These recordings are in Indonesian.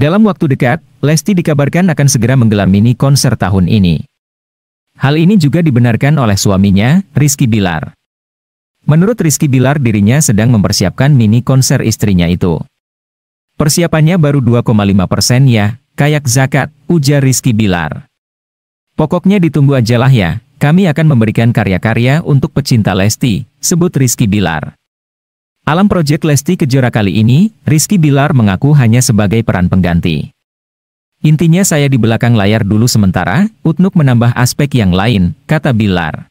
Dalam waktu dekat, Lesti dikabarkan akan segera menggelar mini konser tahun ini. Hal ini juga dibenarkan oleh suaminya, Rizky Bilar. Menurut Rizky Bilar dirinya sedang mempersiapkan mini konser istrinya itu. Persiapannya baru 2,5 persen ya, kayak zakat, ujar Rizky Bilar. Pokoknya ditunggu ajalah ya, kami akan memberikan karya-karya untuk pecinta Lesti, sebut Rizky Bilar. Alam Project Lesti Kejora kali ini, Rizky Bilar mengaku hanya sebagai peran pengganti. Intinya saya di belakang layar dulu sementara, Utnuk menambah aspek yang lain, kata Bilar.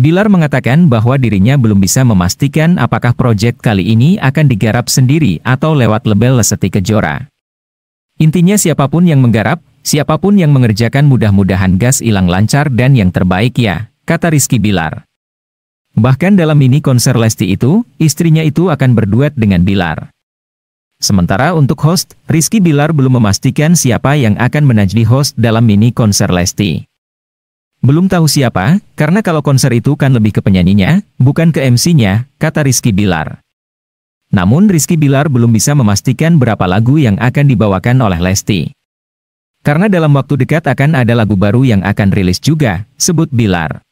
Bilar mengatakan bahwa dirinya belum bisa memastikan apakah proyek kali ini akan digarap sendiri atau lewat label Lesti Kejora. Intinya siapapun yang menggarap, siapapun yang mengerjakan mudah-mudahan gas hilang lancar dan yang terbaik ya, kata Rizky Bilar. Bahkan dalam mini konser Lesti itu, istrinya itu akan berduet dengan Bilar. Sementara untuk host, Rizky Bilar belum memastikan siapa yang akan menajdi host dalam mini konser Lesti. Belum tahu siapa, karena kalau konser itu kan lebih ke penyanyinya, bukan ke MC-nya, kata Rizky Bilar. Namun Rizky Bilar belum bisa memastikan berapa lagu yang akan dibawakan oleh Lesti. Karena dalam waktu dekat akan ada lagu baru yang akan rilis juga, sebut Bilar.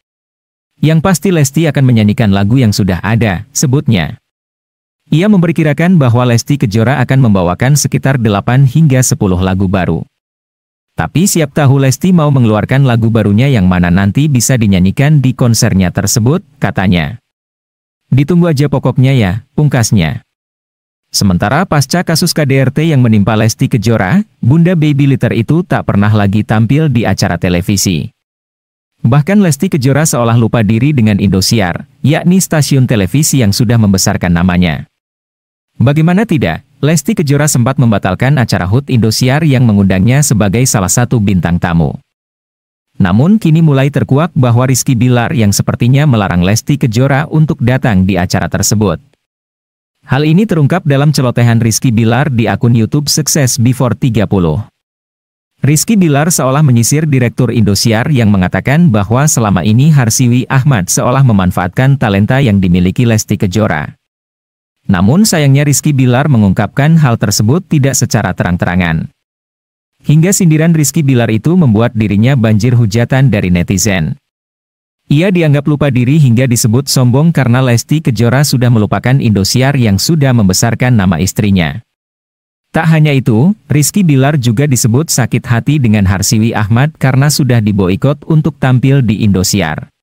Yang pasti Lesti akan menyanyikan lagu yang sudah ada, sebutnya. Ia memperkirakan bahwa Lesti Kejora akan membawakan sekitar 8 hingga 10 lagu baru. Tapi siap tahu Lesti mau mengeluarkan lagu barunya yang mana nanti bisa dinyanyikan di konsernya tersebut, katanya. Ditunggu aja pokoknya ya, pungkasnya. Sementara pasca kasus KDRT yang menimpa Lesti Kejora, Bunda Baby Litter itu tak pernah lagi tampil di acara televisi. Bahkan Lesti Kejora seolah lupa diri dengan Indosiar, yakni stasiun televisi yang sudah membesarkan namanya. Bagaimana tidak, Lesti Kejora sempat membatalkan acara HUT Indosiar yang mengundangnya sebagai salah satu bintang tamu. Namun kini mulai terkuak bahwa Rizky Bilar yang sepertinya melarang Lesti Kejora untuk datang di acara tersebut. Hal ini terungkap dalam celotehan Rizky Bilar di akun YouTube Success Before 30. Rizky Bilar seolah menyisir Direktur Indosiar yang mengatakan bahwa selama ini Harsiwi Ahmad seolah memanfaatkan talenta yang dimiliki Lesti Kejora. Namun sayangnya Rizky Bilar mengungkapkan hal tersebut tidak secara terang-terangan. Hingga sindiran Rizky Bilar itu membuat dirinya banjir hujatan dari netizen. Ia dianggap lupa diri hingga disebut sombong karena Lesti Kejora sudah melupakan Indosiar yang sudah membesarkan nama istrinya. Tak hanya itu, Rizky Bilar juga disebut sakit hati dengan Harsiwi Ahmad karena sudah diboikot untuk tampil di Indosiar.